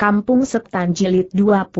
Kampung Setan Jilid 21.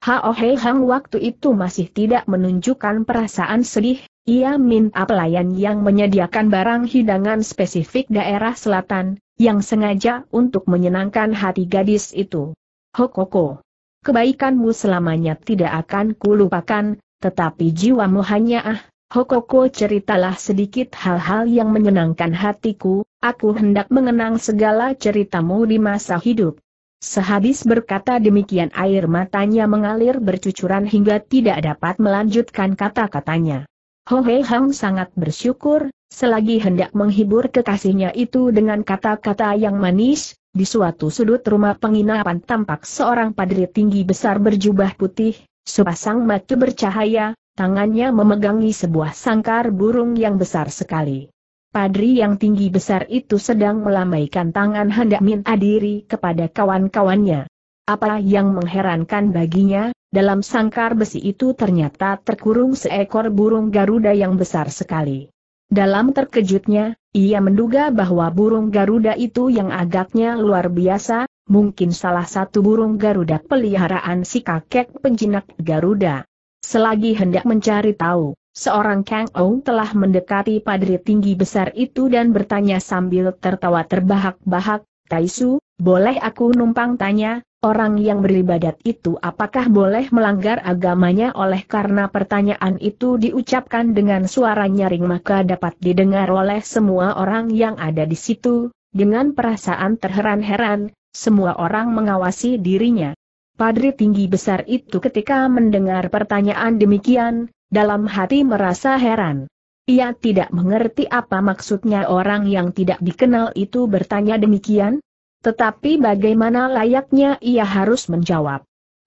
Hao Hei Hang waktu itu masih tidak menunjukkan perasaan sedih, ia minta pelayan yang menyediakan barang hidangan spesifik daerah selatan, yang sengaja untuk menyenangkan hati gadis itu. Hokoko, kebaikanmu selamanya tidak akan kulupakan, tetapi jiwamu hanya ah, Hokoko ceritalah sedikit hal-hal yang menyenangkan hatiku, aku hendak mengenang segala ceritamu di masa hidup. Sehabis berkata demikian air matanya mengalir bercucuran hingga tidak dapat melanjutkan kata-katanya. Ho Hei Hang sangat bersyukur, selagi hendak menghibur kekasihnya itu dengan kata-kata yang manis, di suatu sudut rumah penginapan tampak seorang padri tinggi besar berjubah putih, sepasang mata bercahaya, tangannya memegangi sebuah sangkar burung yang besar sekali. Padri yang tinggi besar itu sedang melambaikan tangan hendak minta diri kepada kawan-kawannya. Apa yang mengherankan baginya, dalam sangkar besi itu ternyata terkurung seekor burung Garuda yang besar sekali. Dalam terkejutnya, ia menduga bahwa burung Garuda itu yang agaknya luar biasa, mungkin salah satu burung Garuda peliharaan si kakek penjinak Garuda. Selagi hendak mencari tahu, Seorang Kang Ong telah mendekati padri tinggi besar itu dan bertanya sambil tertawa terbahak-bahak, Taisu, boleh aku numpang tanya, orang yang beribadat itu apakah boleh melanggar agamanya oleh karena pertanyaan itu diucapkan dengan suara nyaring maka dapat didengar oleh semua orang yang ada di situ, dengan perasaan terheran-heran, semua orang mengawasi dirinya. Padri tinggi besar itu ketika mendengar pertanyaan demikian, dalam hati merasa heran. Ia tidak mengerti apa maksudnya orang yang tidak dikenal itu bertanya demikian, tetapi bagaimana layaknya ia harus menjawab.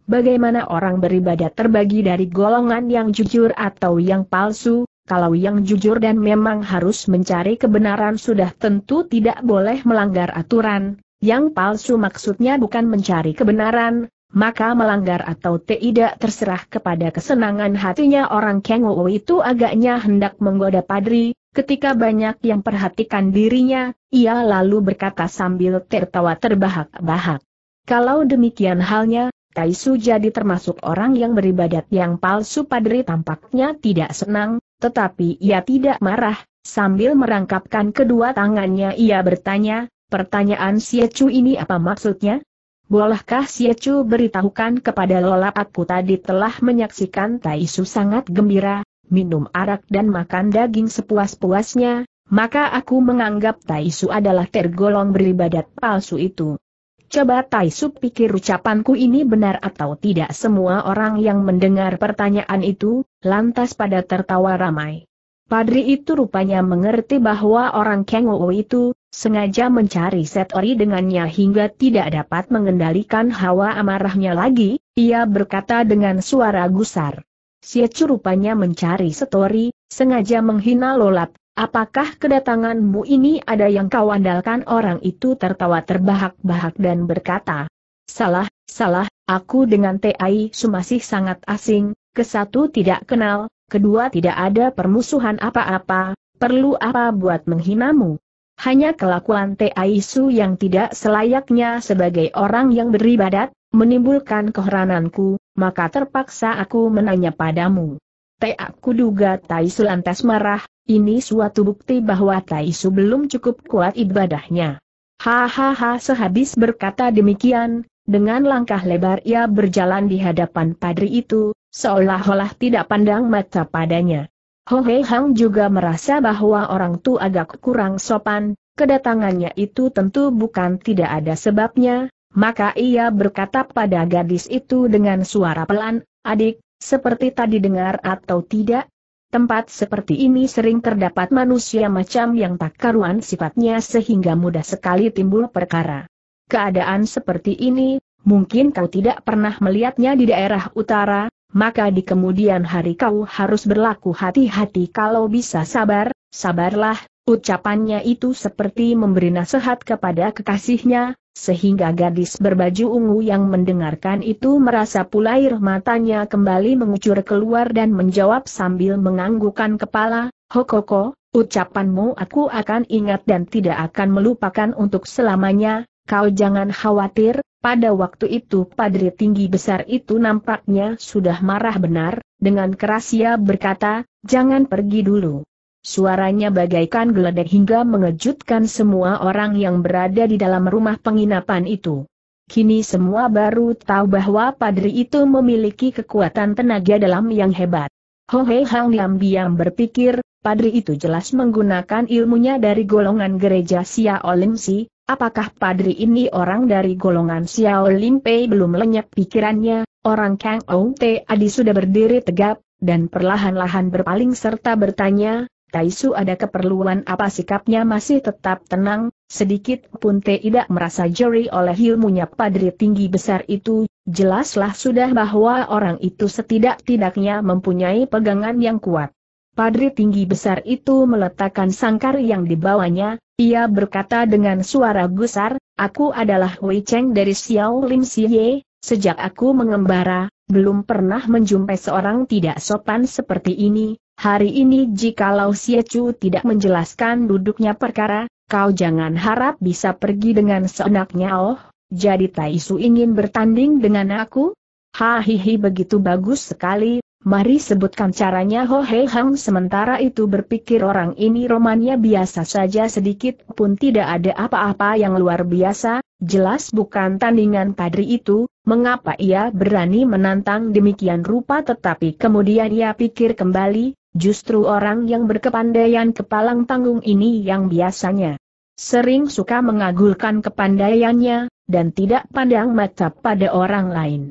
Bagaimana orang beribadah terbagi dari golongan yang jujur atau yang palsu, kalau yang jujur dan memang harus mencari kebenaran sudah tentu tidak boleh melanggar aturan, yang palsu maksudnya bukan mencari kebenaran, maka melanggar atau tidak terserah kepada kesenangan hatinya orang Kengo itu agaknya hendak menggoda padri, ketika banyak yang perhatikan dirinya, ia lalu berkata sambil tertawa terbahak-bahak. Kalau demikian halnya, Taisu jadi termasuk orang yang beribadat yang palsu padri tampaknya tidak senang, tetapi ia tidak marah, sambil merangkapkan kedua tangannya ia bertanya, pertanyaan siacu ini apa maksudnya? Bolehkah siacu beritahukan kepada Lola aku tadi telah menyaksikan Tai Su sangat gembira, minum arak dan makan daging sepuas-puasnya, maka aku menganggap Tai Su adalah tergolong beribadat palsu itu. Coba Tai Su pikir ucapanku ini benar atau tidak semua orang yang mendengar pertanyaan itu, lantas pada tertawa ramai. Padri itu rupanya mengerti bahwa orang Kengowo itu, sengaja mencari Setori dengannya hingga tidak dapat mengendalikan hawa amarahnya lagi, ia berkata dengan suara gusar. Siecu rupanya mencari Setori, sengaja menghina Lolap, apakah kedatanganmu ini ada yang kau andalkan orang itu tertawa terbahak-bahak dan berkata, Salah, salah, aku dengan Tai Sumasih sangat asing, kesatu tidak kenal, kedua tidak ada permusuhan apa-apa, perlu apa buat menghinamu. Hanya kelakuan Taisu yang tidak selayaknya sebagai orang yang beribadat, menimbulkan keherananku, maka terpaksa aku menanya padamu. Te aku duga Taisu lantas marah, ini suatu bukti bahwa Taisu belum cukup kuat ibadahnya. Hahaha sehabis berkata demikian, dengan langkah lebar ia berjalan di hadapan padri itu, seolah-olah tidak pandang mata padanya. Ho Hei Hang juga merasa bahwa orang tu agak kurang sopan, kedatangannya itu tentu bukan tidak ada sebabnya, maka ia berkata pada gadis itu dengan suara pelan, adik, seperti tadi dengar atau tidak? Tempat seperti ini sering terdapat manusia macam yang tak karuan sifatnya sehingga mudah sekali timbul perkara. Keadaan seperti ini, mungkin kau tidak pernah melihatnya di daerah utara, maka di kemudian hari kau harus berlaku hati-hati kalau bisa sabar, sabarlah, ucapannya itu seperti memberi nasihat kepada kekasihnya, sehingga gadis berbaju ungu yang mendengarkan itu merasa pula air matanya kembali mengucur keluar dan menjawab sambil menganggukkan kepala, Hokoko, ucapanmu aku akan ingat dan tidak akan melupakan untuk selamanya, kau jangan khawatir, pada waktu itu padri tinggi besar itu nampaknya sudah marah benar, dengan keras ia berkata, jangan pergi dulu. Suaranya bagaikan geledek hingga mengejutkan semua orang yang berada di dalam rumah penginapan itu. Kini semua baru tahu bahwa padri itu memiliki kekuatan tenaga dalam yang hebat. Hohe Hang Lam Biam berpikir, padri itu jelas menggunakan ilmunya dari golongan gereja Sia Olimsi, Apakah padri ini orang dari golongan Xiao Pei belum lenyap pikirannya, orang Kang Ou Te Adi sudah berdiri tegap, dan perlahan-lahan berpaling serta bertanya, Taisu ada keperluan apa sikapnya masih tetap tenang, sedikit pun Te tidak merasa jeri oleh ilmunya padri tinggi besar itu, jelaslah sudah bahwa orang itu setidak-tidaknya mempunyai pegangan yang kuat. Padri tinggi besar itu meletakkan sangkar yang dibawanya, ia berkata dengan suara gusar, aku adalah Wei Cheng dari Xiao Lim Ye, sejak aku mengembara, belum pernah menjumpai seorang tidak sopan seperti ini, hari ini jikalau Xie Chu tidak menjelaskan duduknya perkara, kau jangan harap bisa pergi dengan seenaknya oh, jadi Tai Su ingin bertanding dengan aku? Hahihi begitu bagus sekali, Mari sebutkan caranya Ho Hei Hang sementara itu berpikir orang ini romannya biasa saja sedikit pun tidak ada apa-apa yang luar biasa, jelas bukan tandingan padri itu, mengapa ia berani menantang demikian rupa tetapi kemudian ia pikir kembali, justru orang yang berkepandaian kepalang tanggung ini yang biasanya sering suka mengagulkan kepandaiannya, dan tidak pandang mata pada orang lain.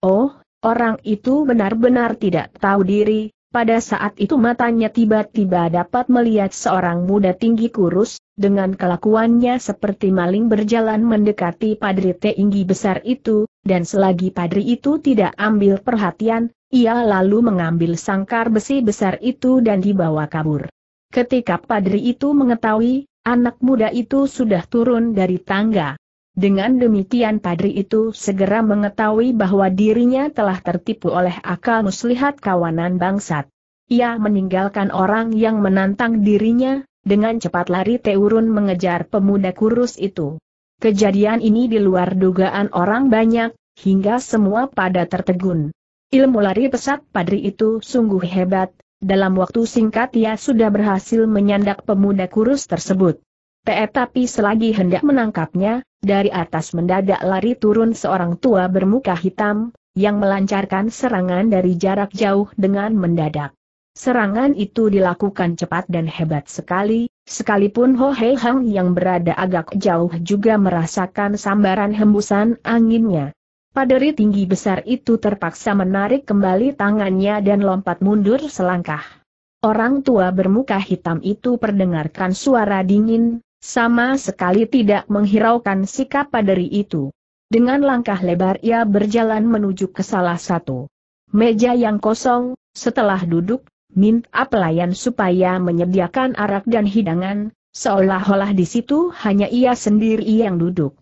Oh, Orang itu benar-benar tidak tahu diri, pada saat itu matanya tiba-tiba dapat melihat seorang muda tinggi kurus, dengan kelakuannya seperti maling berjalan mendekati padri tinggi besar itu, dan selagi padri itu tidak ambil perhatian, ia lalu mengambil sangkar besi besar itu dan dibawa kabur. Ketika padri itu mengetahui, anak muda itu sudah turun dari tangga, dengan demikian padri itu segera mengetahui bahwa dirinya telah tertipu oleh akal muslihat kawanan bangsat. Ia meninggalkan orang yang menantang dirinya, dengan cepat lari Teurun mengejar pemuda kurus itu. Kejadian ini di luar dugaan orang banyak, hingga semua pada tertegun. Ilmu lari pesat padri itu sungguh hebat, dalam waktu singkat ia sudah berhasil menyandak pemuda kurus tersebut. Tetapi selagi hendak menangkapnya, dari atas mendadak lari turun seorang tua bermuka hitam, yang melancarkan serangan dari jarak jauh dengan mendadak. Serangan itu dilakukan cepat dan hebat sekali, sekalipun Ho Hei Hang yang berada agak jauh juga merasakan sambaran hembusan anginnya. Paderi tinggi besar itu terpaksa menarik kembali tangannya dan lompat mundur selangkah. Orang tua bermuka hitam itu perdengarkan suara dingin, sama sekali tidak menghiraukan sikap paderi itu. Dengan langkah lebar ia berjalan menuju ke salah satu meja yang kosong, setelah duduk, minta pelayan supaya menyediakan arak dan hidangan, seolah-olah di situ hanya ia sendiri yang duduk.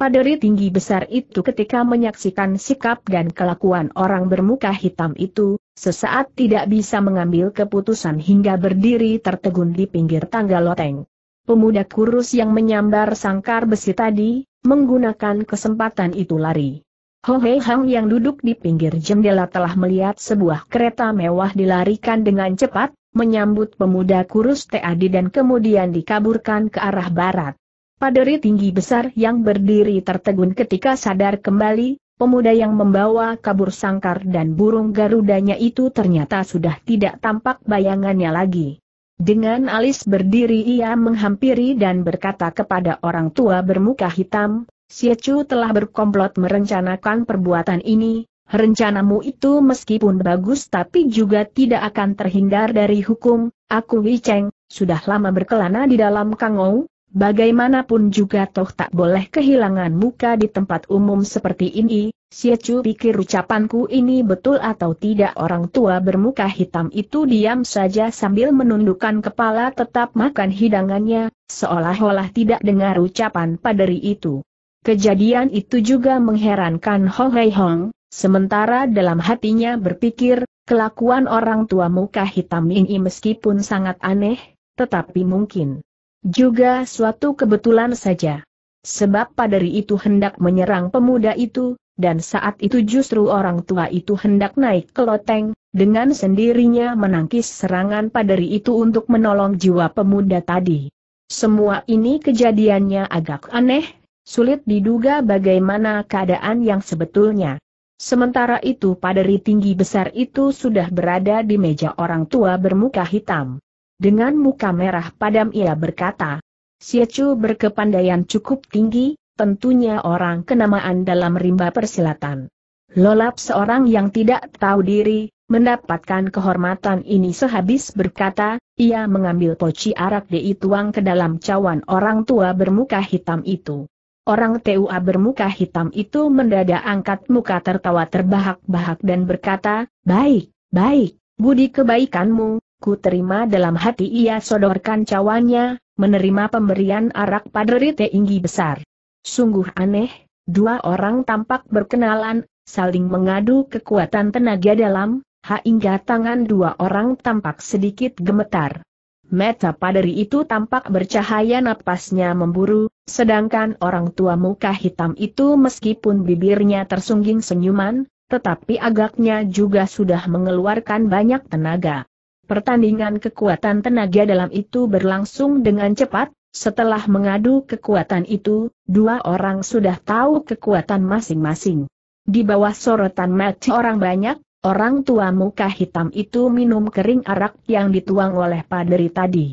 Paderi tinggi besar itu ketika menyaksikan sikap dan kelakuan orang bermuka hitam itu, sesaat tidak bisa mengambil keputusan hingga berdiri tertegun di pinggir tangga loteng. Pemuda kurus yang menyambar sangkar besi tadi, menggunakan kesempatan itu lari. Ho Hei Hang yang duduk di pinggir jendela telah melihat sebuah kereta mewah dilarikan dengan cepat, menyambut pemuda kurus T.A.D. dan kemudian dikaburkan ke arah barat. Paderi tinggi besar yang berdiri tertegun ketika sadar kembali, pemuda yang membawa kabur sangkar dan burung garudanya itu ternyata sudah tidak tampak bayangannya lagi. Dengan alis berdiri ia menghampiri dan berkata kepada orang tua bermuka hitam, Siacu telah berkomplot merencanakan perbuatan ini, rencanamu itu meskipun bagus tapi juga tidak akan terhindar dari hukum, aku Wiceng, sudah lama berkelana di dalam Kangou, bagaimanapun juga toh tak boleh kehilangan muka di tempat umum seperti ini, Siacu pikir ucapanku ini betul atau tidak orang tua bermuka hitam itu diam saja sambil menundukkan kepala tetap makan hidangannya, seolah-olah tidak dengar ucapan paderi itu. Kejadian itu juga mengherankan Hong Hei Hong, sementara dalam hatinya berpikir, kelakuan orang tua muka hitam ini meskipun sangat aneh, tetapi mungkin juga suatu kebetulan saja. Sebab paderi itu hendak menyerang pemuda itu, dan saat itu justru orang tua itu hendak naik ke loteng, dengan sendirinya menangkis serangan paderi itu untuk menolong jiwa pemuda tadi. Semua ini kejadiannya agak aneh, sulit diduga bagaimana keadaan yang sebetulnya. Sementara itu paderi tinggi besar itu sudah berada di meja orang tua bermuka hitam. Dengan muka merah padam ia berkata, Siacu berkepandaian cukup tinggi, tentunya orang kenamaan dalam rimba persilatan. Lolap seorang yang tidak tahu diri, mendapatkan kehormatan ini sehabis berkata, ia mengambil poci arak di tuang ke dalam cawan orang tua bermuka hitam itu. Orang TUA bermuka hitam itu mendadak angkat muka tertawa terbahak-bahak dan berkata, Baik, baik, budi kebaikanmu, ku terima dalam hati ia sodorkan cawannya, menerima pemberian arak paderi tinggi besar. Sungguh aneh, dua orang tampak berkenalan, saling mengadu kekuatan tenaga dalam, hingga tangan dua orang tampak sedikit gemetar. Mata padari itu tampak bercahaya napasnya memburu, sedangkan orang tua muka hitam itu meskipun bibirnya tersungging senyuman, tetapi agaknya juga sudah mengeluarkan banyak tenaga. Pertandingan kekuatan tenaga dalam itu berlangsung dengan cepat, setelah mengadu kekuatan itu, dua orang sudah tahu kekuatan masing-masing. Di bawah sorotan mati orang banyak, orang tua muka hitam itu minum kering arak yang dituang oleh paderi tadi.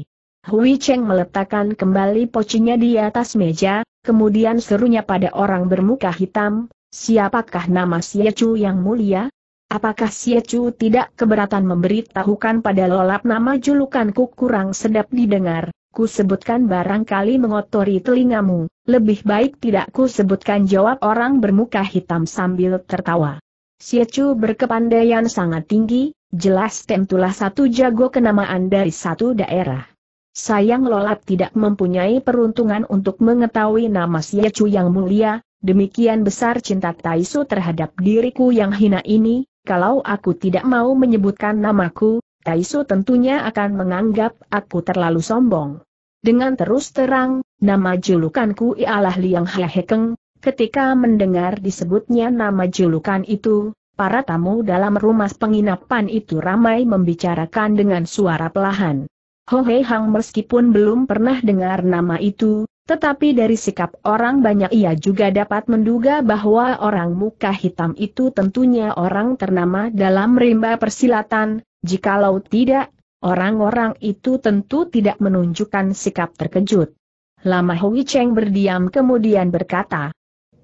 Hui Cheng meletakkan kembali pocinya di atas meja, kemudian serunya pada orang bermuka hitam, siapakah nama Chu yang mulia? Apakah Chu tidak keberatan memberitahukan pada lolap nama julukanku kurang sedap didengar? ku sebutkan barangkali mengotori telingamu, lebih baik tidak ku sebutkan jawab orang bermuka hitam sambil tertawa. Siacu berkepandaian sangat tinggi, jelas tentulah satu jago kenamaan dari satu daerah. Sayang Lolap tidak mempunyai peruntungan untuk mengetahui nama Siacu yang mulia, demikian besar cinta Taisu terhadap diriku yang hina ini, kalau aku tidak mau menyebutkan namaku, Taisu tentunya akan menganggap aku terlalu sombong. Dengan terus terang, nama julukanku ialah Liang Hekeng. Ketika mendengar disebutnya nama julukan itu, para tamu dalam rumah penginapan itu ramai membicarakan dengan suara pelahan. Ho Hei Hang meskipun belum pernah dengar nama itu, tetapi dari sikap orang banyak ia juga dapat menduga bahwa orang muka hitam itu tentunya orang ternama dalam rimba persilatan, Jikalau tidak, orang-orang itu tentu tidak menunjukkan sikap terkejut. Lama Hui Cheng berdiam kemudian berkata,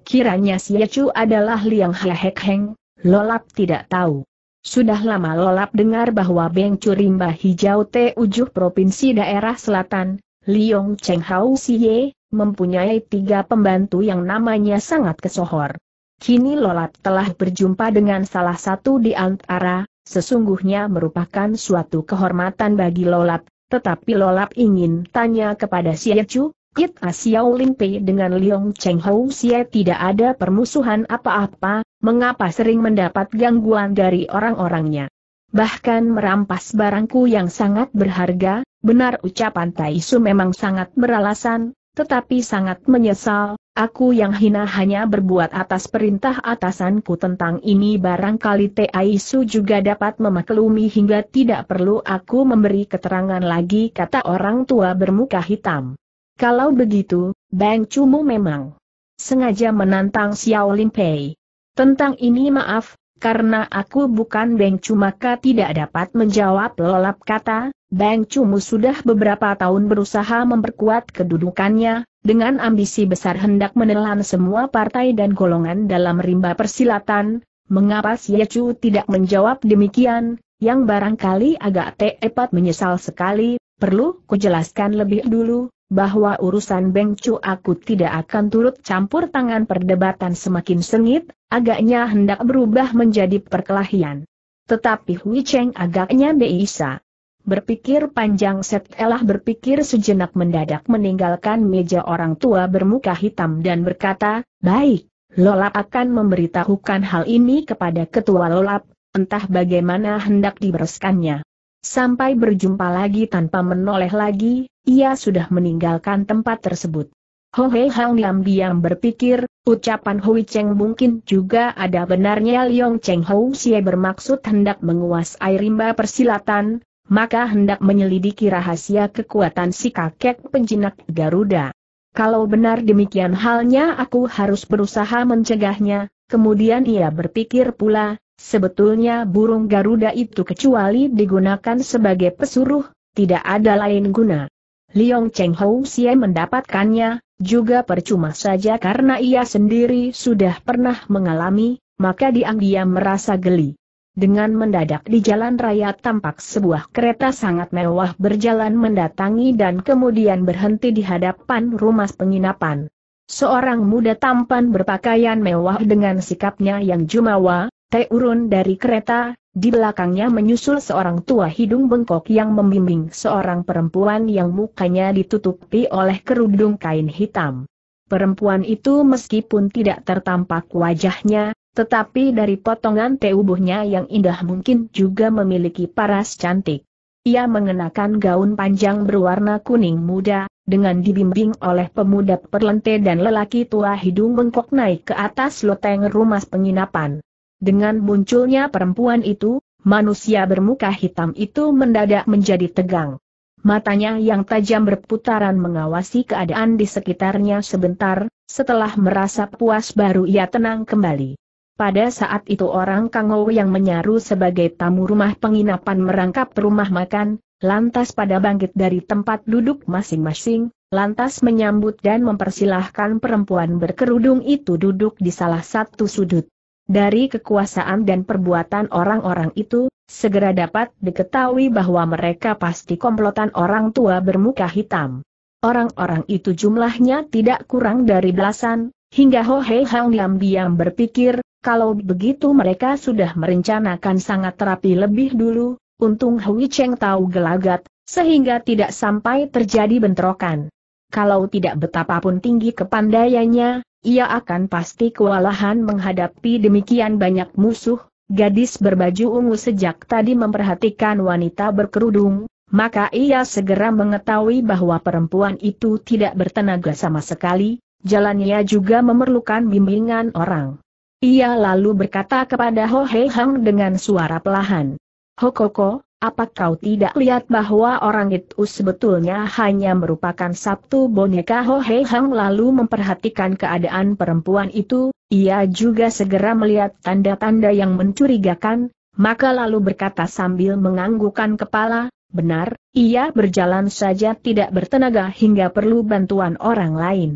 Kiranya Siacu Yechu adalah Liang Hek Heng, Lolap tidak tahu. Sudah lama Lolap dengar bahwa Beng Curimba Hijau Te Ujuh Provinsi Daerah Selatan, Liong Cheng Hau Siye, mempunyai tiga pembantu yang namanya sangat kesohor. Kini Lolap telah berjumpa dengan salah satu di antara sesungguhnya merupakan suatu kehormatan bagi Lolap, tetapi Lolap ingin tanya kepada Xie Chu, Kit Asiao Lingpei dengan Liong Cheng Hou Xie tidak ada permusuhan apa-apa, mengapa sering mendapat gangguan dari orang-orangnya. Bahkan merampas barangku yang sangat berharga, benar ucapan Taisu memang sangat beralasan, tetapi sangat menyesal, Aku yang hina hanya berbuat atas perintah atasanku tentang ini barangkali Taisu juga dapat memaklumi hingga tidak perlu aku memberi keterangan lagi kata orang tua bermuka hitam. Kalau begitu, Bang Cumu memang sengaja menantang Xiao Limpei. Tentang ini maaf, karena aku bukan Bang Cu maka tidak dapat menjawab lelap kata, Bang Cumu sudah beberapa tahun berusaha memperkuat kedudukannya, dengan ambisi besar hendak menelan semua partai dan golongan dalam rimba persilatan, mengapa Chu tidak menjawab demikian, yang barangkali agak tepat menyesal sekali, perlu kujelaskan lebih dulu, bahwa urusan Beng Chu aku tidak akan turut campur tangan perdebatan semakin sengit, agaknya hendak berubah menjadi perkelahian. Tetapi Hui Cheng agaknya deisa. Berpikir panjang Setelah berpikir sejenak mendadak meninggalkan meja orang tua bermuka hitam dan berkata, Baik, Lolap akan memberitahukan hal ini kepada ketua Lolap, entah bagaimana hendak dibereskannya. Sampai berjumpa lagi tanpa menoleh lagi, ia sudah meninggalkan tempat tersebut. Ho Hei Hang diam-diam berpikir, ucapan Hui Cheng mungkin juga ada benarnya Liong Cheng Hou Xie bermaksud hendak menguasai rimba persilatan, maka hendak menyelidiki rahasia kekuatan si kakek penjinak Garuda. Kalau benar demikian halnya aku harus berusaha mencegahnya, kemudian ia berpikir pula, sebetulnya burung Garuda itu kecuali digunakan sebagai pesuruh, tidak ada lain guna. Liong Cheng Hou Xie mendapatkannya, juga percuma saja karena ia sendiri sudah pernah mengalami, maka diam-diam merasa geli. Dengan mendadak di jalan raya tampak sebuah kereta sangat mewah berjalan mendatangi dan kemudian berhenti di hadapan rumah penginapan. Seorang muda tampan berpakaian mewah dengan sikapnya yang jumawa, teurun dari kereta, di belakangnya menyusul seorang tua hidung bengkok yang membimbing seorang perempuan yang mukanya ditutupi oleh kerudung kain hitam. Perempuan itu meskipun tidak tertampak wajahnya, tetapi dari potongan tubuhnya yang indah mungkin juga memiliki paras cantik. Ia mengenakan gaun panjang berwarna kuning muda, dengan dibimbing oleh pemuda perlente dan lelaki tua hidung bengkok naik ke atas loteng rumah penginapan. Dengan munculnya perempuan itu, manusia bermuka hitam itu mendadak menjadi tegang. Matanya yang tajam berputaran mengawasi keadaan di sekitarnya sebentar, setelah merasa puas baru ia tenang kembali. Pada saat itu orang Kangou yang menyaru sebagai tamu rumah penginapan merangkap rumah makan, lantas pada bangkit dari tempat duduk masing-masing, lantas menyambut dan mempersilahkan perempuan berkerudung itu duduk di salah satu sudut. Dari kekuasaan dan perbuatan orang-orang itu, segera dapat diketahui bahwa mereka pasti komplotan orang tua bermuka hitam. Orang-orang itu jumlahnya tidak kurang dari belasan, hingga Ho Hei Hang diam-diam berpikir, kalau begitu mereka sudah merencanakan sangat terapi lebih dulu, untung Hui Cheng tahu gelagat, sehingga tidak sampai terjadi bentrokan. Kalau tidak betapapun tinggi kepandaiannya, ia akan pasti kewalahan menghadapi demikian banyak musuh, gadis berbaju ungu sejak tadi memperhatikan wanita berkerudung, maka ia segera mengetahui bahwa perempuan itu tidak bertenaga sama sekali, jalannya juga memerlukan bimbingan orang. Ia lalu berkata kepada Ho Hei Hang dengan suara pelahan. Hokoko, apa kau tidak lihat bahwa orang itu sebetulnya hanya merupakan sabtu boneka Ho Hei Hang lalu memperhatikan keadaan perempuan itu, ia juga segera melihat tanda-tanda yang mencurigakan, maka lalu berkata sambil menganggukan kepala, benar, ia berjalan saja tidak bertenaga hingga perlu bantuan orang lain.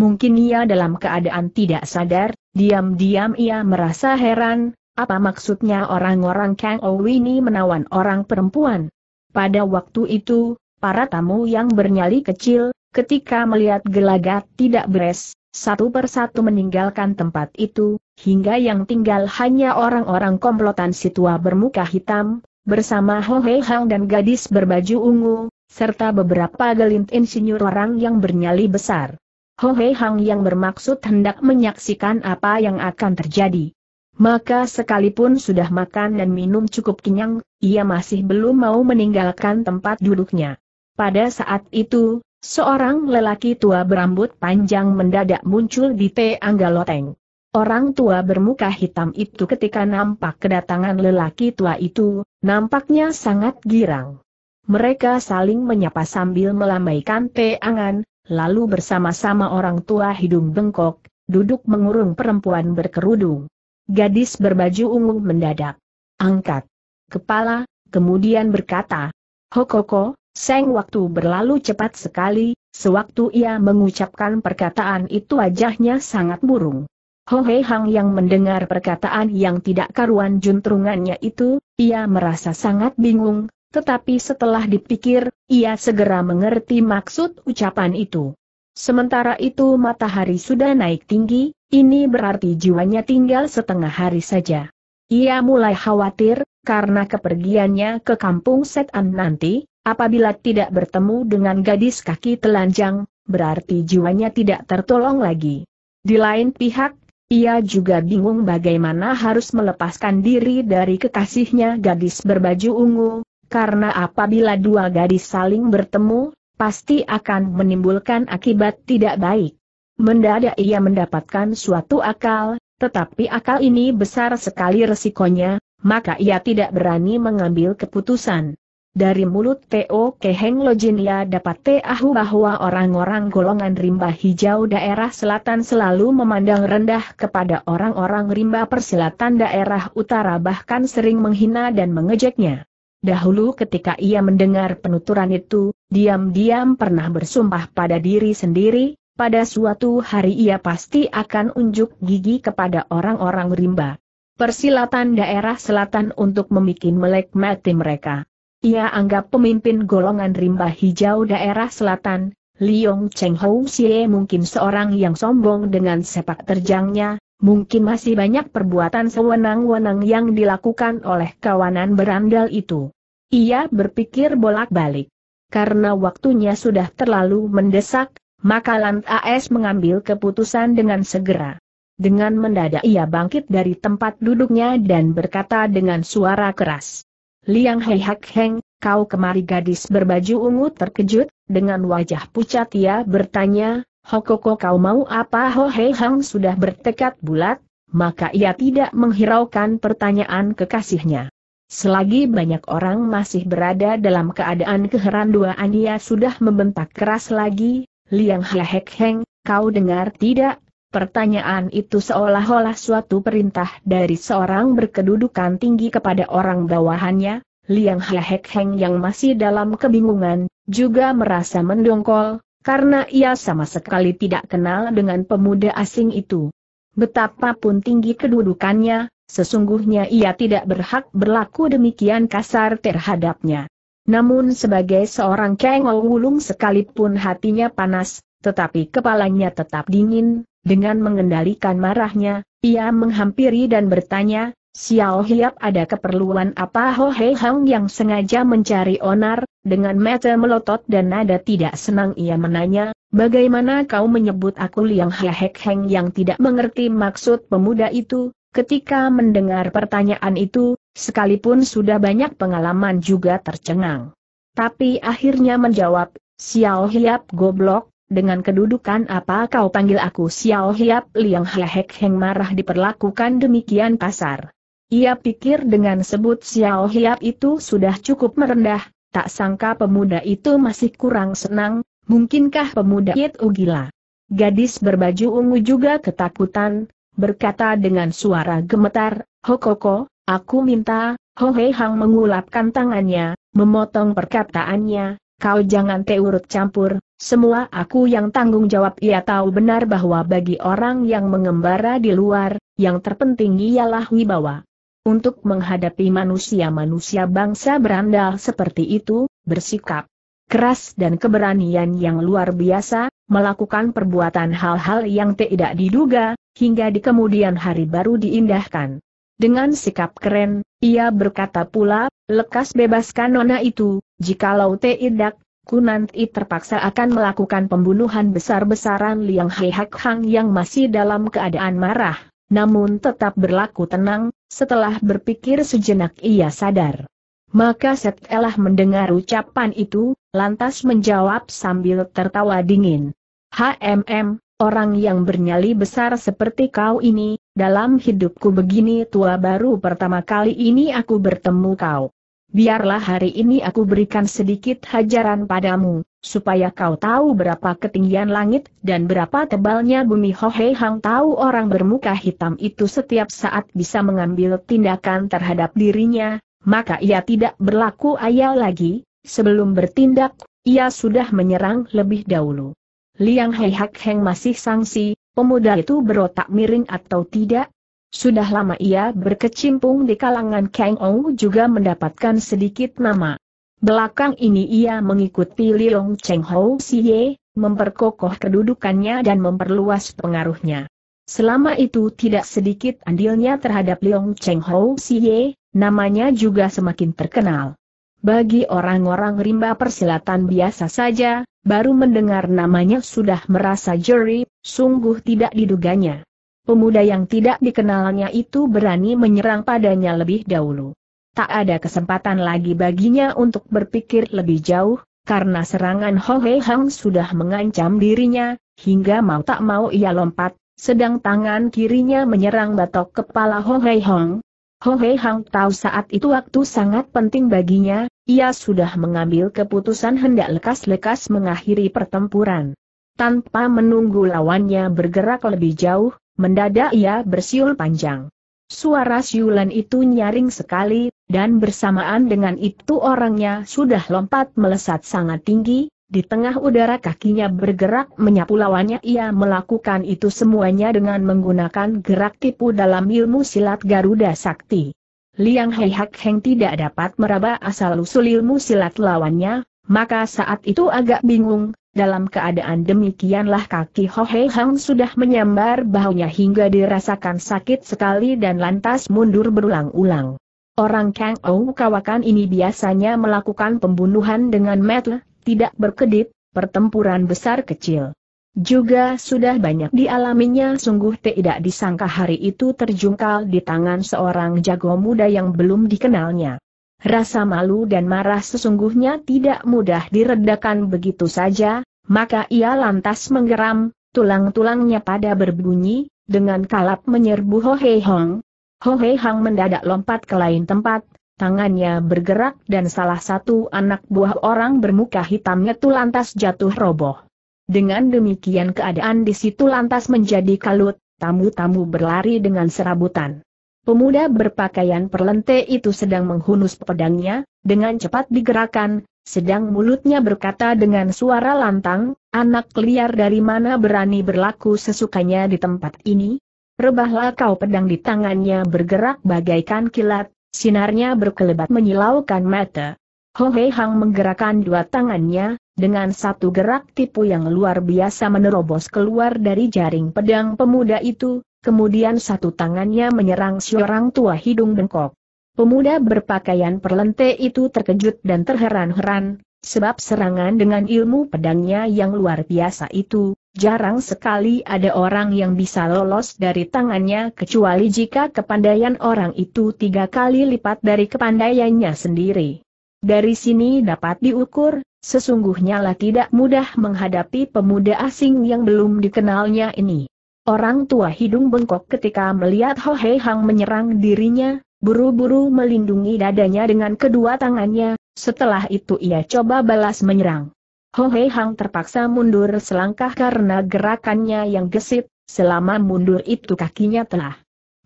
Mungkin ia dalam keadaan tidak sadar, diam-diam ia merasa heran, apa maksudnya orang-orang Kang Ou ini menawan orang perempuan. Pada waktu itu, para tamu yang bernyali kecil, ketika melihat gelagat tidak beres, satu persatu meninggalkan tempat itu, hingga yang tinggal hanya orang-orang komplotan situa bermuka hitam, bersama Ho Hei Hang dan gadis berbaju ungu, serta beberapa gelint insinyur orang yang bernyali besar. Ho Hei Hang yang bermaksud hendak menyaksikan apa yang akan terjadi. Maka sekalipun sudah makan dan minum cukup kenyang, ia masih belum mau meninggalkan tempat duduknya. Pada saat itu, seorang lelaki tua berambut panjang mendadak muncul di Teangga Loteng. Orang tua bermuka hitam itu ketika nampak kedatangan lelaki tua itu, nampaknya sangat girang. Mereka saling menyapa sambil melambaikan angan lalu bersama-sama orang tua hidung bengkok, duduk mengurung perempuan berkerudung. Gadis berbaju ungu mendadak. Angkat kepala, kemudian berkata, Hokoko, seng waktu berlalu cepat sekali, sewaktu ia mengucapkan perkataan itu wajahnya sangat burung. Hohehang Hang yang mendengar perkataan yang tidak karuan juntrungannya itu, ia merasa sangat bingung, tetapi setelah dipikir, ia segera mengerti maksud ucapan itu. Sementara itu matahari sudah naik tinggi, ini berarti jiwanya tinggal setengah hari saja. Ia mulai khawatir, karena kepergiannya ke kampung Setan nanti, apabila tidak bertemu dengan gadis kaki telanjang, berarti jiwanya tidak tertolong lagi. Di lain pihak, ia juga bingung bagaimana harus melepaskan diri dari kekasihnya gadis berbaju ungu, karena apabila dua gadis saling bertemu, pasti akan menimbulkan akibat tidak baik. Mendadak ia mendapatkan suatu akal, tetapi akal ini besar sekali resikonya, maka ia tidak berani mengambil keputusan. Dari mulut Teo Keheng Lojin ia dapat tahu bahwa orang-orang golongan rimba hijau daerah selatan selalu memandang rendah kepada orang-orang rimba persilatan daerah utara bahkan sering menghina dan mengejeknya. Dahulu ketika ia mendengar penuturan itu, diam-diam pernah bersumpah pada diri sendiri, pada suatu hari ia pasti akan unjuk gigi kepada orang-orang rimba. Persilatan daerah selatan untuk memikin melek mati mereka. Ia anggap pemimpin golongan rimba hijau daerah selatan, Liong Cheng Hou Xie mungkin seorang yang sombong dengan sepak terjangnya, mungkin masih banyak perbuatan sewenang-wenang yang dilakukan oleh kawanan berandal itu. Ia berpikir bolak-balik. Karena waktunya sudah terlalu mendesak, maka Lant AS mengambil keputusan dengan segera. Dengan mendadak ia bangkit dari tempat duduknya dan berkata dengan suara keras. Liang Hei Hak Heng, kau kemari gadis berbaju ungu terkejut, dengan wajah pucat ia bertanya, Hokoko kau mau apa Ho Hei Hang sudah bertekad bulat, maka ia tidak menghiraukan pertanyaan kekasihnya. Selagi banyak orang masih berada dalam keadaan keheran dua, ia sudah membentak keras lagi, Liang Hek Heng, kau dengar tidak? Pertanyaan itu seolah-olah suatu perintah dari seorang berkedudukan tinggi kepada orang bawahannya, Liang Hek Heng yang masih dalam kebingungan, juga merasa mendongkol, karena ia sama sekali tidak kenal dengan pemuda asing itu. Betapapun tinggi kedudukannya, sesungguhnya ia tidak berhak berlaku demikian kasar terhadapnya. Namun sebagai seorang Kang Wulung sekalipun hatinya panas, tetapi kepalanya tetap dingin, dengan mengendalikan marahnya, ia menghampiri dan bertanya, Xiao Hiap ada keperluan apa Ho Hei Hang yang sengaja mencari onar, dengan mata melotot dan nada tidak senang ia menanya, bagaimana kau menyebut aku Liang Hehek Heng yang tidak mengerti maksud pemuda itu? Ketika mendengar pertanyaan itu, sekalipun sudah banyak pengalaman juga tercengang. Tapi akhirnya menjawab, Xiao Hiap goblok, dengan kedudukan apa kau panggil aku Xiao Hiap Liang Hehek Heng marah diperlakukan demikian kasar. Ia pikir dengan sebut Xiao Hiap itu sudah cukup merendah, Tak sangka pemuda itu masih kurang senang, mungkinkah pemuda itu gila? Gadis berbaju ungu juga ketakutan, berkata dengan suara gemetar, Hokoko, aku minta, Hohe Hang mengulapkan tangannya, memotong perkataannya, kau jangan teurut campur, semua aku yang tanggung jawab ia tahu benar bahwa bagi orang yang mengembara di luar, yang terpenting ialah wibawa. Untuk menghadapi manusia-manusia bangsa berandal seperti itu, bersikap keras dan keberanian yang luar biasa, melakukan perbuatan hal-hal yang tidak diduga, hingga di kemudian hari baru diindahkan. Dengan sikap keren, ia berkata pula, lekas bebaskan nona itu, jikalau tidak, nanti terpaksa akan melakukan pembunuhan besar-besaran Liang Hei Hak Hang yang masih dalam keadaan marah namun tetap berlaku tenang, setelah berpikir sejenak ia sadar. Maka setelah mendengar ucapan itu, lantas menjawab sambil tertawa dingin. HMM, orang yang bernyali besar seperti kau ini, dalam hidupku begini tua baru pertama kali ini aku bertemu kau biarlah hari ini aku berikan sedikit hajaran padamu, supaya kau tahu berapa ketinggian langit dan berapa tebalnya bumi Hohei Hang tahu orang bermuka hitam itu setiap saat bisa mengambil tindakan terhadap dirinya, maka ia tidak berlaku ayal lagi, sebelum bertindak, ia sudah menyerang lebih dahulu. Liang Hei Hak Heng masih sangsi, pemuda itu berotak miring atau tidak, sudah lama ia berkecimpung di kalangan Kang Ou juga mendapatkan sedikit nama. Belakang ini ia mengikuti Liong Cheng Hou Ye, memperkokoh kedudukannya dan memperluas pengaruhnya. Selama itu tidak sedikit andilnya terhadap Liong Cheng Hou Ye, namanya juga semakin terkenal. Bagi orang-orang rimba persilatan biasa saja, baru mendengar namanya sudah merasa jeri, sungguh tidak diduganya pemuda yang tidak dikenalnya itu berani menyerang padanya lebih dahulu. Tak ada kesempatan lagi baginya untuk berpikir lebih jauh, karena serangan Ho Hei Hang sudah mengancam dirinya, hingga mau tak mau ia lompat, sedang tangan kirinya menyerang batok kepala Ho Hei Hang. Ho Hei Hang tahu saat itu waktu sangat penting baginya, ia sudah mengambil keputusan hendak lekas-lekas mengakhiri pertempuran. Tanpa menunggu lawannya bergerak lebih jauh, Mendadak ia bersiul panjang. Suara siulan itu nyaring sekali, dan bersamaan dengan itu orangnya sudah lompat melesat sangat tinggi, di tengah udara kakinya bergerak menyapu lawannya ia melakukan itu semuanya dengan menggunakan gerak tipu dalam ilmu silat Garuda Sakti. Liang Hei Hak Heng tidak dapat meraba asal-usul ilmu silat lawannya, maka saat itu agak bingung, dalam keadaan demikianlah kaki Ho Hei Hang sudah menyambar bahunya hingga dirasakan sakit sekali dan lantas mundur berulang-ulang. Orang Kang Ou Kawakan ini biasanya melakukan pembunuhan dengan metle, tidak berkedip, pertempuran besar kecil. Juga sudah banyak dialaminya sungguh tidak disangka hari itu terjungkal di tangan seorang jago muda yang belum dikenalnya. Rasa malu dan marah sesungguhnya tidak mudah diredakan begitu saja, maka ia lantas menggeram, tulang-tulangnya pada berbunyi, dengan kalap menyerbu Ho Hei Hong. Ho Hei Hong mendadak lompat ke lain tempat, tangannya bergerak dan salah satu anak buah orang bermuka hitamnya itu lantas jatuh roboh. Dengan demikian keadaan di situ lantas menjadi kalut, tamu-tamu berlari dengan serabutan. Pemuda berpakaian perlente itu sedang menghunus pedangnya, dengan cepat digerakkan, sedang mulutnya berkata dengan suara lantang, anak liar dari mana berani berlaku sesukanya di tempat ini? Rebahlah kau pedang di tangannya bergerak bagaikan kilat, sinarnya berkelebat menyilaukan mata. Hohei Hang menggerakkan dua tangannya, dengan satu gerak tipu yang luar biasa menerobos keluar dari jaring pedang pemuda itu, Kemudian satu tangannya menyerang seorang tua hidung bengkok. Pemuda berpakaian perlente itu terkejut dan terheran-heran, sebab serangan dengan ilmu pedangnya yang luar biasa itu, jarang sekali ada orang yang bisa lolos dari tangannya kecuali jika kepandaian orang itu tiga kali lipat dari kepandaiannya sendiri. Dari sini dapat diukur, sesungguhnya lah tidak mudah menghadapi pemuda asing yang belum dikenalnya ini. Orang tua hidung bengkok ketika melihat Ho Hei Hang menyerang dirinya, buru-buru melindungi dadanya dengan kedua tangannya, setelah itu ia coba balas menyerang. Ho Hei Hang terpaksa mundur selangkah karena gerakannya yang gesit, selama mundur itu kakinya telah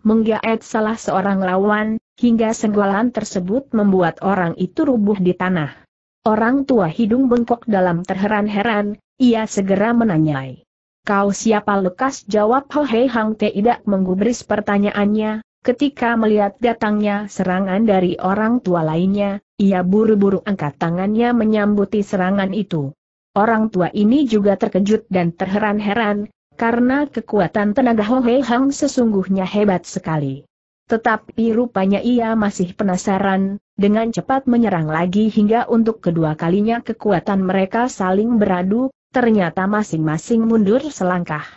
menggaet salah seorang lawan, hingga senggolan tersebut membuat orang itu rubuh di tanah. Orang tua hidung bengkok dalam terheran-heran, ia segera menanyai. Kau siapa lekas jawab Ho Hei Hang tidak menggubris pertanyaannya, ketika melihat datangnya serangan dari orang tua lainnya, ia buru-buru angkat tangannya menyambuti serangan itu. Orang tua ini juga terkejut dan terheran-heran, karena kekuatan tenaga Ho Hei Hang sesungguhnya hebat sekali. Tetapi rupanya ia masih penasaran, dengan cepat menyerang lagi hingga untuk kedua kalinya kekuatan mereka saling beradu, ternyata masing-masing mundur selangkah.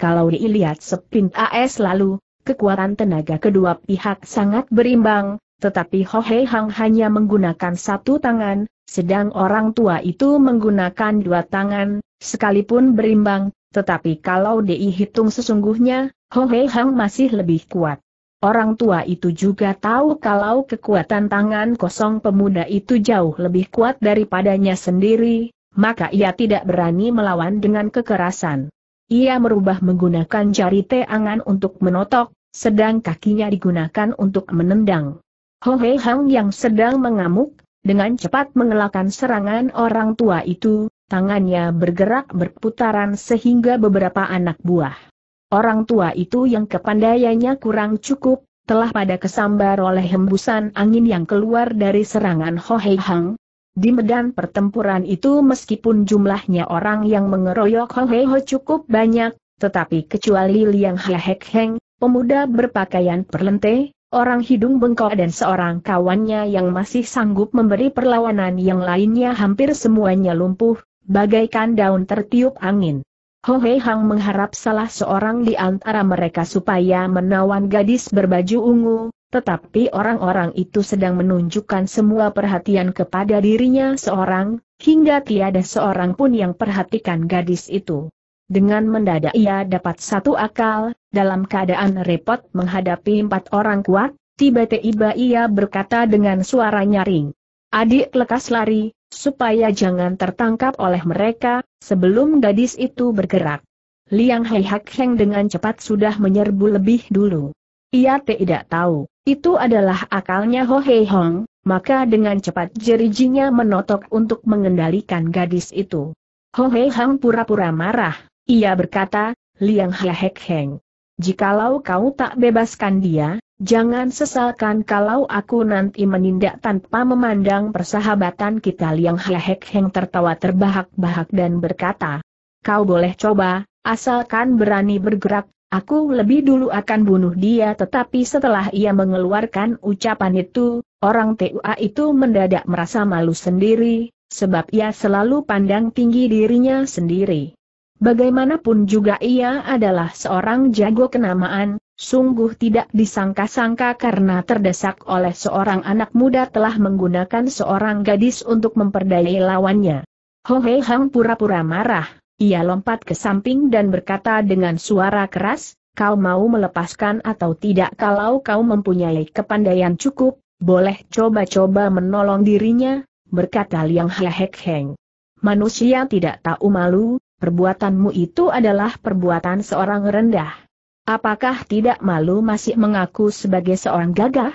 Kalau dilihat sepintas AS lalu, kekuatan tenaga kedua pihak sangat berimbang, tetapi Ho Hei Hang hanya menggunakan satu tangan, sedang orang tua itu menggunakan dua tangan, sekalipun berimbang, tetapi kalau dihitung sesungguhnya, Ho Hei Hang masih lebih kuat. Orang tua itu juga tahu kalau kekuatan tangan kosong pemuda itu jauh lebih kuat daripadanya sendiri, maka ia tidak berani melawan dengan kekerasan. Ia merubah menggunakan jari teangan untuk menotok, sedang kakinya digunakan untuk menendang. Ho Hei Hang yang sedang mengamuk, dengan cepat mengelakkan serangan orang tua itu, tangannya bergerak berputaran sehingga beberapa anak buah. Orang tua itu yang kepandaiannya kurang cukup, telah pada kesambar oleh hembusan angin yang keluar dari serangan Ho Hei Hang, di medan pertempuran itu meskipun jumlahnya orang yang mengeroyok Hoheho cukup banyak, tetapi kecuali Liang Hehek Heng, pemuda berpakaian perlente, orang hidung bengkok dan seorang kawannya yang masih sanggup memberi perlawanan yang lainnya hampir semuanya lumpuh, bagaikan daun tertiup angin. Hohe Hang mengharap salah seorang di antara mereka supaya menawan gadis berbaju ungu, tetapi orang-orang itu sedang menunjukkan semua perhatian kepada dirinya seorang, hingga tiada seorang pun yang perhatikan gadis itu. Dengan mendadak ia dapat satu akal, dalam keadaan repot menghadapi empat orang kuat, tiba-tiba ia berkata dengan suara nyaring. Adik lekas lari, supaya jangan tertangkap oleh mereka, sebelum gadis itu bergerak. Liang Hai Hak Heng dengan cepat sudah menyerbu lebih dulu. Ia tidak tahu, itu adalah akalnya Ho Hei Hong, maka dengan cepat jerijinya menotok untuk mengendalikan gadis itu. Ho Hei Hong pura-pura marah, ia berkata, Liang Hia Hek Heng. Jikalau kau tak bebaskan dia, jangan sesalkan kalau aku nanti menindak tanpa memandang persahabatan kita Liang Hia Hek Heng tertawa terbahak-bahak dan berkata, Kau boleh coba, asalkan berani bergerak, Aku lebih dulu akan bunuh dia tetapi setelah ia mengeluarkan ucapan itu, orang TUA itu mendadak merasa malu sendiri, sebab ia selalu pandang tinggi dirinya sendiri. Bagaimanapun juga ia adalah seorang jago kenamaan, Sungguh tidak disangka-sangka karena terdesak oleh seorang anak muda telah menggunakan seorang gadis untuk memperdayai lawannya. Ho Hei Hang pura-pura marah, ia lompat ke samping dan berkata dengan suara keras, kau mau melepaskan atau tidak kalau kau mempunyai kepandaian cukup, boleh coba-coba menolong dirinya, berkata Liang Hek Heng. Manusia tidak tahu malu, perbuatanmu itu adalah perbuatan seorang rendah. Apakah tidak malu masih mengaku sebagai seorang gagah?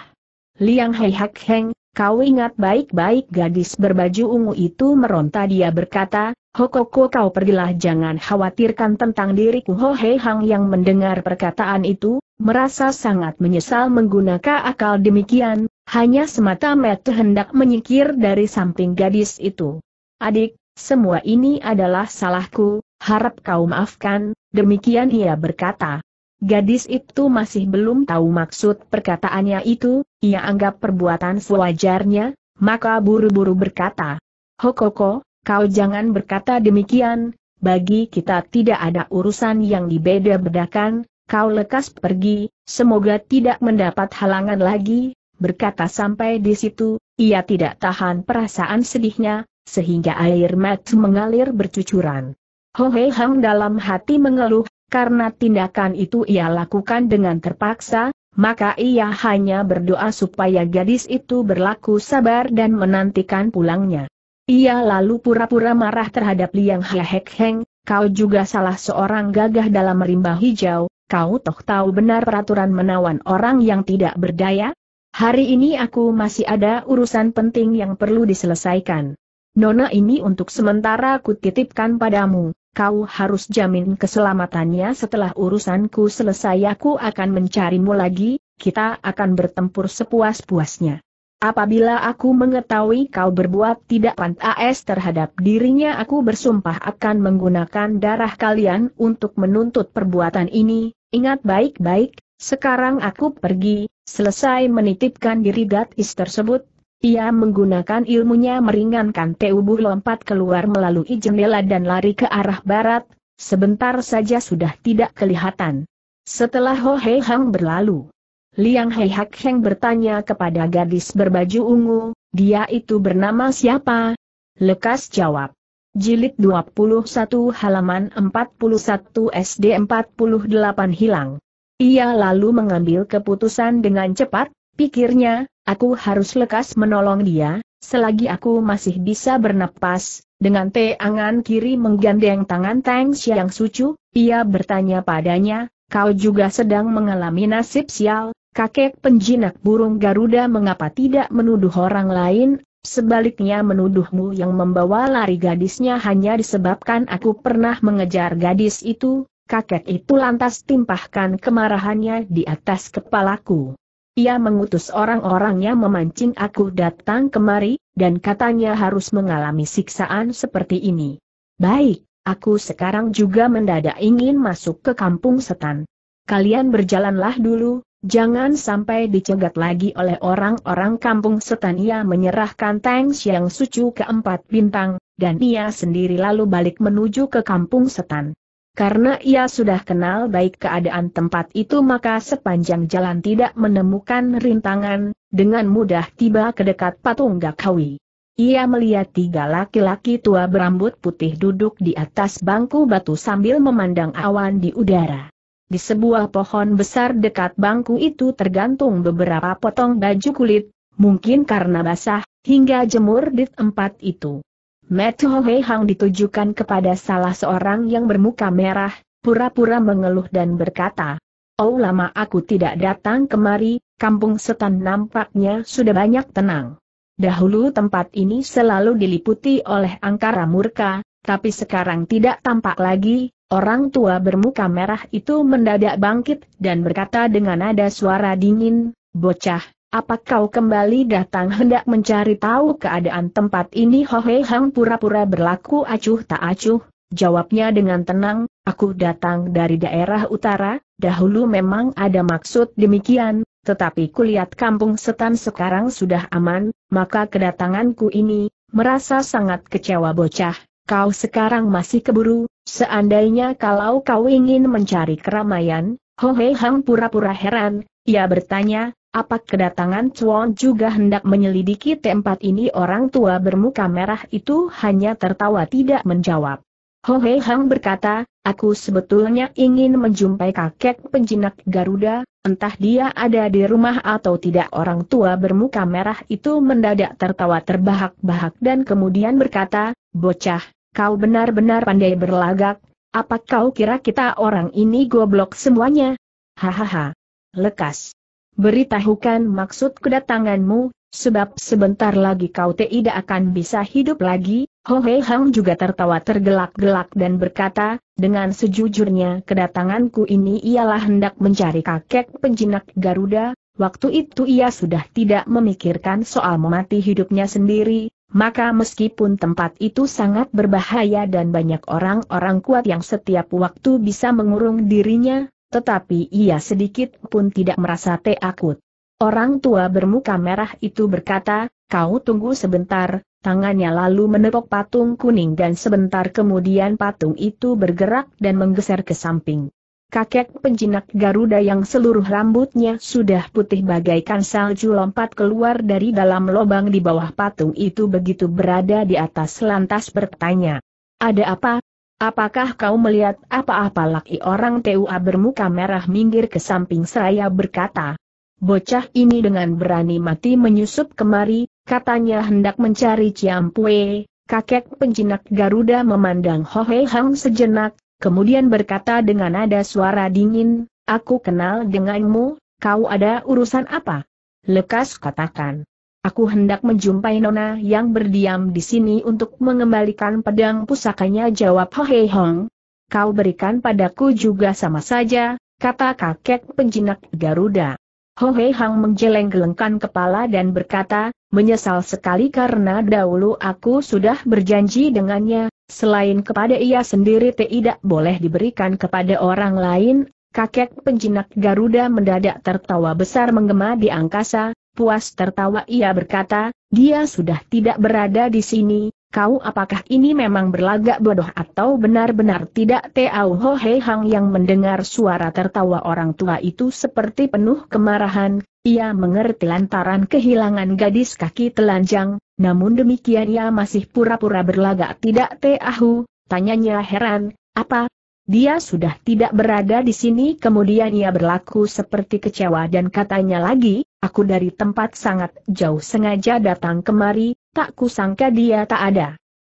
Liang Hek Heng, kau ingat baik-baik gadis berbaju ungu itu meronta dia berkata, Hokoko kau pergilah jangan khawatirkan tentang diriku Ho Hei Hang yang mendengar perkataan itu, merasa sangat menyesal menggunakan akal demikian, hanya semata-mata hendak menyikir dari samping gadis itu. Adik, semua ini adalah salahku, harap kau maafkan, demikian ia berkata. Gadis itu masih belum tahu maksud perkataannya itu, ia anggap perbuatan sewajarnya, maka buru-buru berkata, Hokoko, Kau jangan berkata demikian, bagi kita tidak ada urusan yang dibeda-bedakan, kau lekas pergi, semoga tidak mendapat halangan lagi, berkata sampai di situ, ia tidak tahan perasaan sedihnya, sehingga air mata mengalir bercucuran. Hohe Hang dalam hati mengeluh, karena tindakan itu ia lakukan dengan terpaksa, maka ia hanya berdoa supaya gadis itu berlaku sabar dan menantikan pulangnya. Ia lalu pura-pura marah terhadap Liang Hehek Heng, kau juga salah seorang gagah dalam merimba hijau, kau toh tahu benar peraturan menawan orang yang tidak berdaya? Hari ini aku masih ada urusan penting yang perlu diselesaikan. Nona ini untuk sementara kutitipkan padamu, kau harus jamin keselamatannya setelah urusanku selesai aku akan mencarimu lagi, kita akan bertempur sepuas-puasnya. Apabila aku mengetahui kau berbuat tidak pantas terhadap dirinya aku bersumpah akan menggunakan darah kalian untuk menuntut perbuatan ini, ingat baik-baik, sekarang aku pergi, selesai menitipkan diri gadis tersebut, ia menggunakan ilmunya meringankan tubuh lompat keluar melalui jendela dan lari ke arah barat, sebentar saja sudah tidak kelihatan. Setelah Ho Hei Hang berlalu, Liang Hei Hak Heng bertanya kepada gadis berbaju ungu, dia itu bernama siapa? Lekas jawab. Jilid 21 halaman 41 SD 48 hilang. Ia lalu mengambil keputusan dengan cepat, pikirnya, aku harus lekas menolong dia, selagi aku masih bisa bernapas, dengan teangan kiri menggandeng tangan Tang Xiang Sucu, ia bertanya padanya, kau juga sedang mengalami nasib sial, kakek penjinak burung Garuda mengapa tidak menuduh orang lain, sebaliknya menuduhmu yang membawa lari gadisnya hanya disebabkan aku pernah mengejar gadis itu, kakek itu lantas timpahkan kemarahannya di atas kepalaku. Ia mengutus orang-orangnya memancing aku datang kemari, dan katanya harus mengalami siksaan seperti ini. Baik, Aku sekarang juga mendadak ingin masuk ke kampung setan. Kalian berjalanlah dulu, jangan sampai dicegat lagi oleh orang-orang kampung setan. Ia menyerahkan Tang Xiang Sucu ke empat bintang, dan ia sendiri lalu balik menuju ke kampung setan. Karena ia sudah kenal baik keadaan tempat itu maka sepanjang jalan tidak menemukan rintangan, dengan mudah tiba ke dekat patung gakawi. Ia melihat tiga laki-laki tua berambut putih duduk di atas bangku batu sambil memandang awan di udara. Di sebuah pohon besar dekat bangku itu tergantung beberapa potong baju kulit, mungkin karena basah, hingga jemur di tempat itu. Matthew Hei Hang ditujukan kepada salah seorang yang bermuka merah, pura-pura mengeluh dan berkata, Oh lama aku tidak datang kemari, kampung setan nampaknya sudah banyak tenang. Dahulu tempat ini selalu diliputi oleh angkara murka, tapi sekarang tidak tampak lagi, orang tua bermuka merah itu mendadak bangkit dan berkata dengan nada suara dingin, Bocah, apa kau kembali datang hendak mencari tahu keadaan tempat ini? Hohe Hang pura-pura berlaku acuh tak acuh, jawabnya dengan tenang, aku datang dari daerah utara, dahulu memang ada maksud demikian, tetapi kulihat kampung setan sekarang sudah aman, maka kedatanganku ini, merasa sangat kecewa bocah, kau sekarang masih keburu, seandainya kalau kau ingin mencari keramaian, Hohe Hang pura-pura heran, ia bertanya, apa kedatangan Chuan juga hendak menyelidiki tempat ini orang tua bermuka merah itu hanya tertawa tidak menjawab. Hohe Hang berkata, Aku sebetulnya ingin menjumpai kakek penjinak Garuda, entah dia ada di rumah atau tidak orang tua bermuka merah itu mendadak tertawa terbahak-bahak dan kemudian berkata, Bocah, kau benar-benar pandai berlagak, apa kau kira kita orang ini goblok semuanya? Hahaha. Lekas. Beritahukan maksud kedatanganmu, sebab sebentar lagi kau tidak akan bisa hidup lagi, Ho Hei Hang juga tertawa tergelak-gelak dan berkata, dengan sejujurnya kedatanganku ini ialah hendak mencari kakek penjinak Garuda, waktu itu ia sudah tidak memikirkan soal memati hidupnya sendiri, maka meskipun tempat itu sangat berbahaya dan banyak orang-orang kuat yang setiap waktu bisa mengurung dirinya, tetapi ia sedikit pun tidak merasa takut. Orang tua bermuka merah itu berkata, kau tunggu sebentar, tangannya lalu menepok patung kuning dan sebentar kemudian patung itu bergerak dan menggeser ke samping. Kakek penjinak Garuda yang seluruh rambutnya sudah putih bagaikan salju lompat keluar dari dalam lubang di bawah patung itu begitu berada di atas lantas bertanya. Ada apa? Apakah kau melihat apa-apa laki orang TUA bermuka merah minggir ke samping seraya berkata. Bocah ini dengan berani mati menyusup kemari, katanya hendak mencari Ciampue, kakek penjinak Garuda memandang Hohe Hang sejenak, kemudian berkata dengan nada suara dingin, aku kenal denganmu, kau ada urusan apa? Lekas katakan. Aku hendak menjumpai Nona yang berdiam di sini untuk mengembalikan pedang pusakanya jawab Hohe Hong. Kau berikan padaku juga sama saja, kata kakek penjinak Garuda. Ho Hei Hang menjeleng gelengkan kepala dan berkata, menyesal sekali karena dahulu aku sudah berjanji dengannya, selain kepada ia sendiri tidak boleh diberikan kepada orang lain, kakek penjinak Garuda mendadak tertawa besar menggema di angkasa, puas tertawa ia berkata, dia sudah tidak berada di sini, Kau apakah ini memang berlagak bodoh atau benar-benar tidak tahu? Ho Hei Hang yang mendengar suara tertawa orang tua itu seperti penuh kemarahan, ia mengerti lantaran kehilangan gadis kaki telanjang, namun demikian ia masih pura-pura berlagak tidak tahu, tanyanya heran, apa? Dia sudah tidak berada di sini kemudian ia berlaku seperti kecewa dan katanya lagi, aku dari tempat sangat jauh sengaja datang kemari, Tak kusangka dia tak ada.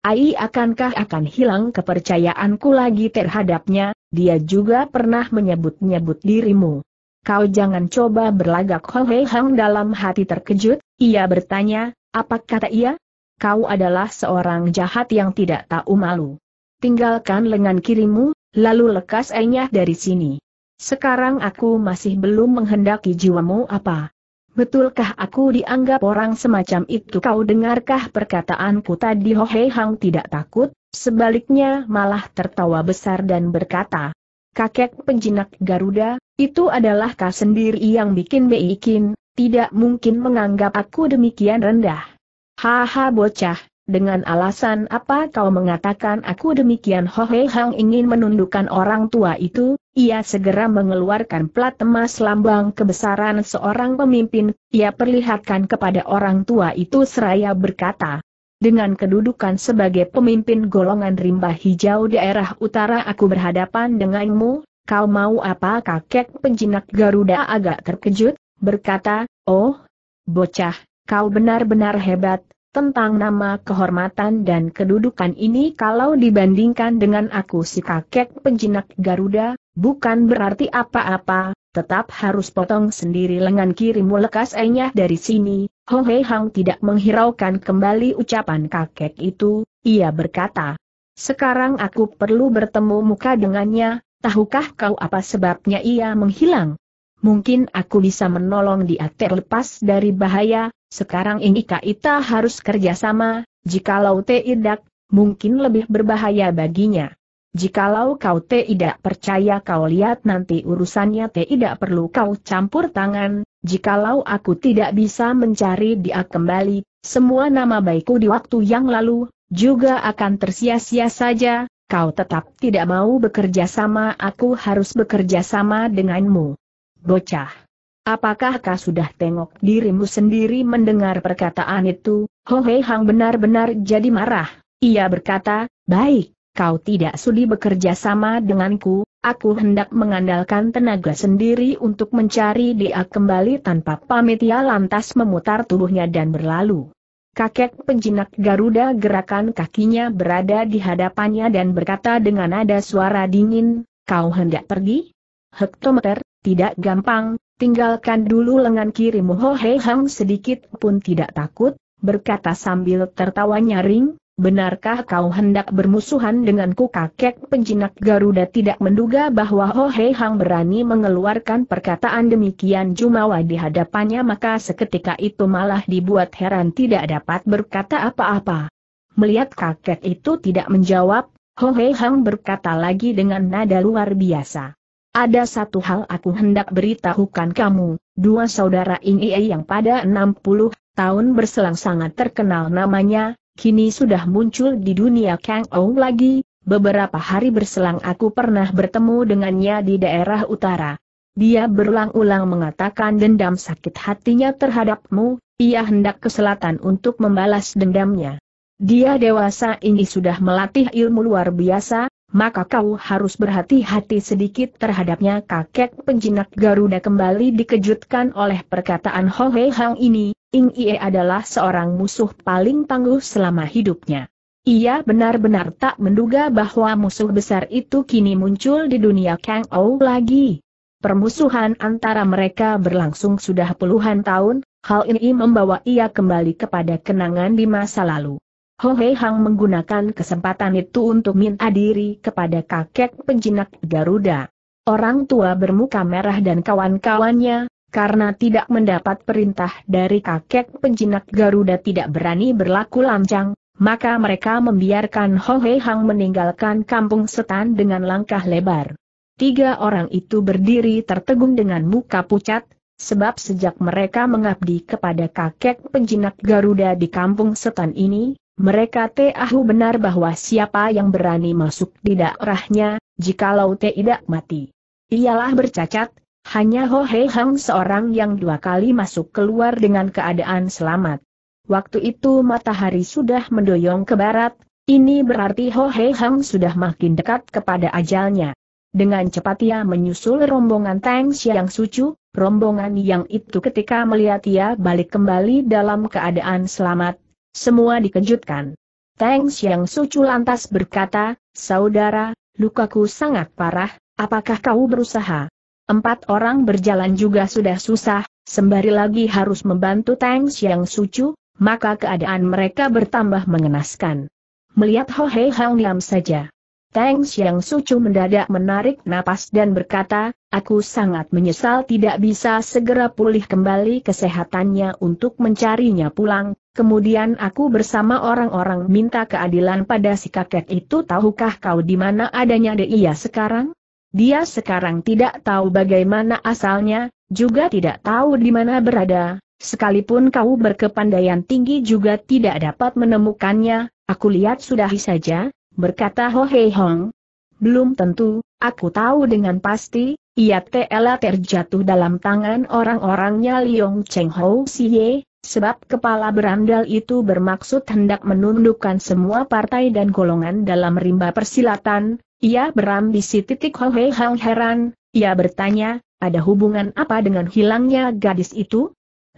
Ai akankah akan hilang kepercayaanku lagi terhadapnya, dia juga pernah menyebut-nyebut dirimu. Kau jangan coba berlagak Hohei Hang dalam hati terkejut, ia bertanya, apa kata ia? Kau adalah seorang jahat yang tidak tahu malu. Tinggalkan lengan kirimu, lalu lekas enyah dari sini. Sekarang aku masih belum menghendaki jiwamu apa. Betulkah aku dianggap orang semacam itu kau dengarkah perkataanku tadi Ho Hei Hang tidak takut, sebaliknya malah tertawa besar dan berkata, Kakek penjinak Garuda, itu adalah kau sendiri yang bikin beikin, tidak mungkin menganggap aku demikian rendah. Haha bocah, dengan alasan apa kau mengatakan aku demikian Hohe Hang ingin menundukkan orang tua itu, ia segera mengeluarkan plat emas lambang kebesaran seorang pemimpin, ia perlihatkan kepada orang tua itu seraya berkata, dengan kedudukan sebagai pemimpin golongan rimba hijau daerah utara aku berhadapan denganmu, kau mau apa kakek penjinak Garuda agak terkejut, berkata, oh, bocah, kau benar-benar hebat, tentang nama kehormatan dan kedudukan ini kalau dibandingkan dengan aku si kakek penjinak Garuda, bukan berarti apa-apa, tetap harus potong sendiri lengan kirimu lekas enyah dari sini. Ho Hei Hang tidak menghiraukan kembali ucapan kakek itu, ia berkata. Sekarang aku perlu bertemu muka dengannya, tahukah kau apa sebabnya ia menghilang? Mungkin aku bisa menolong dia terlepas dari bahaya, sekarang ini kita harus kerjasama, jikalau tidak, mungkin lebih berbahaya baginya. Jikalau kau tidak percaya kau lihat nanti urusannya tidak perlu kau campur tangan, jikalau aku tidak bisa mencari dia kembali, semua nama baikku di waktu yang lalu, juga akan tersia-sia saja, kau tetap tidak mau bekerja sama aku harus bekerja sama denganmu. Bocah. Apakah kau sudah tengok dirimu sendiri mendengar perkataan itu? Ho Hei Hang benar-benar jadi marah. Ia berkata, baik, kau tidak sudi bekerja sama denganku, aku hendak mengandalkan tenaga sendiri untuk mencari dia kembali tanpa pamit ia lantas memutar tubuhnya dan berlalu. Kakek penjinak Garuda gerakan kakinya berada di hadapannya dan berkata dengan nada suara dingin, kau hendak pergi? Hektometer, tidak gampang, Tinggalkan dulu lengan kirimu Ho Hei Hang sedikit pun tidak takut, berkata sambil tertawa nyaring, benarkah kau hendak bermusuhan denganku kakek penjinak Garuda tidak menduga bahwa Ho Hei Hang berani mengeluarkan perkataan demikian Jumawa di hadapannya maka seketika itu malah dibuat heran tidak dapat berkata apa-apa. Melihat kakek itu tidak menjawab, Ho Hei Hang berkata lagi dengan nada luar biasa. Ada satu hal aku hendak beritahukan kamu, dua saudara ini yang pada 60 tahun berselang sangat terkenal namanya, kini sudah muncul di dunia Kang Ou lagi, beberapa hari berselang aku pernah bertemu dengannya di daerah utara. Dia berulang-ulang mengatakan dendam sakit hatinya terhadapmu, ia hendak ke selatan untuk membalas dendamnya. Dia dewasa ini sudah melatih ilmu luar biasa, maka kau harus berhati-hati sedikit terhadapnya kakek penjinak Garuda kembali dikejutkan oleh perkataan Ho Hei Hang ini, Ing Ie adalah seorang musuh paling tangguh selama hidupnya. Ia benar-benar tak menduga bahwa musuh besar itu kini muncul di dunia Kang Ou lagi. Permusuhan antara mereka berlangsung sudah puluhan tahun, hal ini membawa ia kembali kepada kenangan di masa lalu. Ho Hei Hang menggunakan kesempatan itu untuk minta diri kepada kakek penjinak Garuda. Orang tua bermuka merah dan kawan-kawannya, karena tidak mendapat perintah dari kakek penjinak Garuda tidak berani berlaku lancang, maka mereka membiarkan Ho Hei Hang meninggalkan kampung setan dengan langkah lebar. Tiga orang itu berdiri tertegun dengan muka pucat, sebab sejak mereka mengabdi kepada kakek penjinak Garuda di kampung setan ini, mereka tahu benar bahwa siapa yang berani masuk di daerahnya, jikalau tidak mati. Ialah bercacat, hanya Ho Hei Hang seorang yang dua kali masuk keluar dengan keadaan selamat. Waktu itu matahari sudah mendoyong ke barat, ini berarti Ho Hei Hang sudah makin dekat kepada ajalnya. Dengan cepat ia menyusul rombongan Tang Xiang Sucu, rombongan yang itu ketika melihat ia balik kembali dalam keadaan selamat, semua dikejutkan. Tang Xiang Sucu lantas berkata, Saudara, lukaku sangat parah, apakah kau berusaha? Empat orang berjalan juga sudah susah, sembari lagi harus membantu Tang Xiang Sucu, maka keadaan mereka bertambah mengenaskan. Melihat Ho Hei Hang Liam saja. Tang Xiang Sucu mendadak menarik napas dan berkata, aku sangat menyesal tidak bisa segera pulih kembali kesehatannya untuk mencarinya pulang, kemudian aku bersama orang-orang minta keadilan pada si kakek itu tahukah kau di mana adanya dia sekarang? Dia sekarang tidak tahu bagaimana asalnya, juga tidak tahu di mana berada, Sekalipun kau berkepandaian tinggi juga tidak dapat menemukannya, aku lihat sudahi saja, berkata Ho Hei Hong. Belum tentu, aku tahu dengan pasti, ia telah terjatuh dalam tangan orang-orangnya Liong Cheng Ho Xie, sebab kepala berandal itu bermaksud hendak menundukkan semua partai dan golongan dalam rimba persilatan, ia berambisi titik Ho Hei Hong heran, ia bertanya, ada hubungan apa dengan hilangnya gadis itu?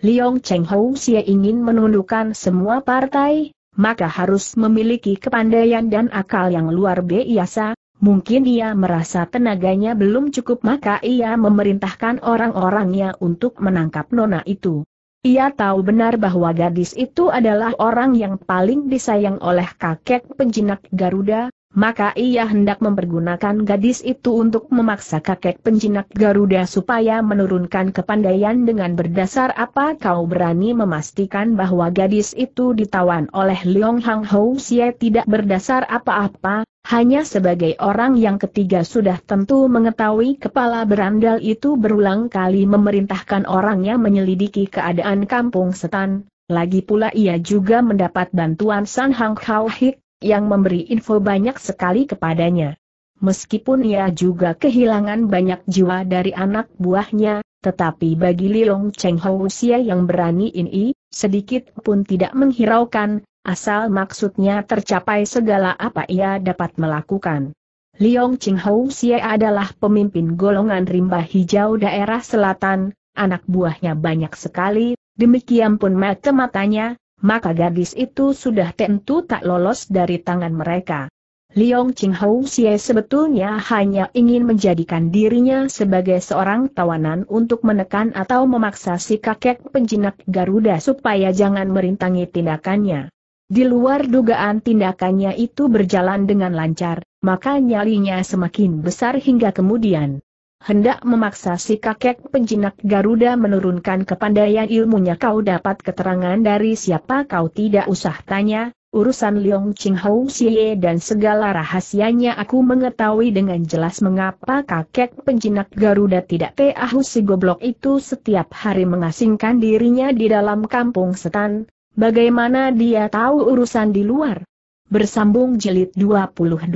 Liong Cheng Ho Xie ingin menundukkan semua partai, maka harus memiliki kepandaian dan akal yang luar biasa, Mungkin ia merasa tenaganya belum cukup maka ia memerintahkan orang-orangnya untuk menangkap nona itu. Ia tahu benar bahwa gadis itu adalah orang yang paling disayang oleh kakek penjinak Garuda, maka ia hendak mempergunakan gadis itu untuk memaksa kakek penjinak Garuda supaya menurunkan kepandaian dengan berdasar apa kau berani memastikan bahwa gadis itu ditawan oleh Leong Hang Hou sia tidak berdasar apa-apa, hanya sebagai orang yang ketiga sudah tentu mengetahui kepala berandal itu berulang kali memerintahkan orangnya menyelidiki keadaan kampung setan, lagi pula ia juga mendapat bantuan San Hang Hau Hik, yang memberi info banyak sekali kepadanya. Meskipun ia juga kehilangan banyak jiwa dari anak buahnya, tetapi bagi Liong Cheng Ho usia yang berani ini, sedikit pun tidak menghiraukan, asal maksudnya tercapai segala apa ia dapat melakukan. Liong Cheng Ho usia adalah pemimpin golongan rimba hijau daerah selatan, anak buahnya banyak sekali, demikian pun mata-matanya, maka gadis itu sudah tentu tak lolos dari tangan mereka. Liong Ching Hou Xie sebetulnya hanya ingin menjadikan dirinya sebagai seorang tawanan untuk menekan atau memaksa si kakek penjinak Garuda supaya jangan merintangi tindakannya. Di luar dugaan tindakannya itu berjalan dengan lancar, maka nyalinya semakin besar hingga kemudian hendak memaksa si kakek penjinak Garuda menurunkan kepandaian ilmunya kau dapat keterangan dari siapa kau tidak usah tanya, urusan Leong Ching Hou Xie dan segala rahasianya aku mengetahui dengan jelas mengapa kakek penjinak Garuda tidak tahu si goblok itu setiap hari mengasingkan dirinya di dalam kampung setan, bagaimana dia tahu urusan di luar. Bersambung jilid 22